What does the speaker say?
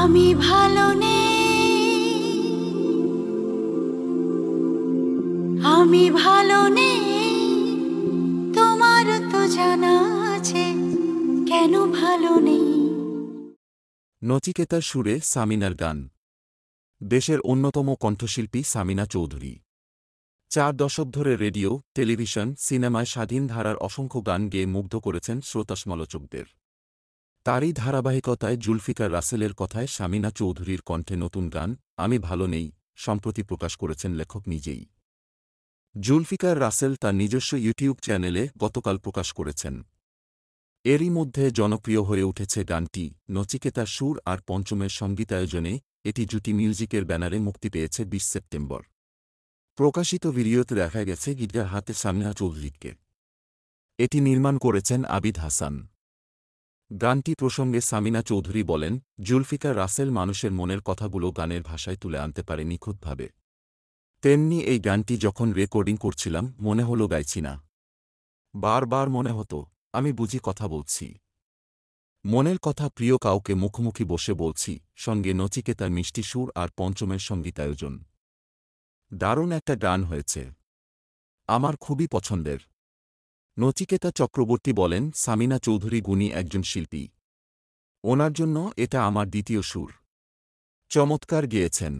আমি ভালো নেই আমি ভালো নেই তোমার তো জানা আছে কেন ভালো নেই নচিকেতার সুরে সামিনার গান দেশের অন্যতম কণ্ঠশিল্পী সামিনা চৌধুরী চার দশক ধরে রেডিও টেলিভিশন সিনেমায় স্বাধীন ধারার অসংখ্য গান গেয়ে মুগ্ধ করেছেন সমালোচকদের তারই ধারাবাহিকতায় জুলফিকার রাসেলের কথায় শামিনা চৌধুরীর কণ্ঠে নতুন গান আমি ভালো নেই সম্প্রতি প্রকাশ করেছেন লেখক নিজেই জুলফিকার রাসেল তার নিজস্ব ইউটিউব চ্যানেলে গতকাল প্রকাশ করেছেন এরই মধ্যে জনপ্রিয় হয়ে উঠেছে গানটি নচিকেতা সুর আর পঞ্চমের সঙ্গীতায়োজনে এটি জুটি মিউজিকের ব্যানারে মুক্তি পেয়েছে বিশ সেপ্টেম্বর প্রকাশিত ভিডিওতে দেখা গেছে গিটার হাতে সামিনা চৌধুরীকে এটি নির্মাণ করেছেন আবিদ হাসান গানটি প্রসঙ্গে সামিনা চৌধুরী বলেন জুলফিকার রাসেল মানুষের মনের কথাগুলো গানের ভাষায় তুলে আনতে পারে নিখুঁতভাবে তেমনি এই গানটি যখন রেকর্ডিং করছিলাম মনে হলো গাইছি না বারবার মনে হতো আমি বুঝি কথা বলছি মনের কথা প্রিয় কাউকে মুখোমুখি বসে বলছি সঙ্গে নচিকেতার মিষ্টি সুর আর পঞ্চমের সঙ্গীতায়োজন দারুণ একটা গান হয়েছে আমার খুবই পছন্দের নচিকেতা চক্রবর্তী বলেন সামিনা চৌধুরী গুণী একজন শিল্পী ওনার জন্য এটা আমার দ্বিতীয় সুর চমৎকার গিয়েছেন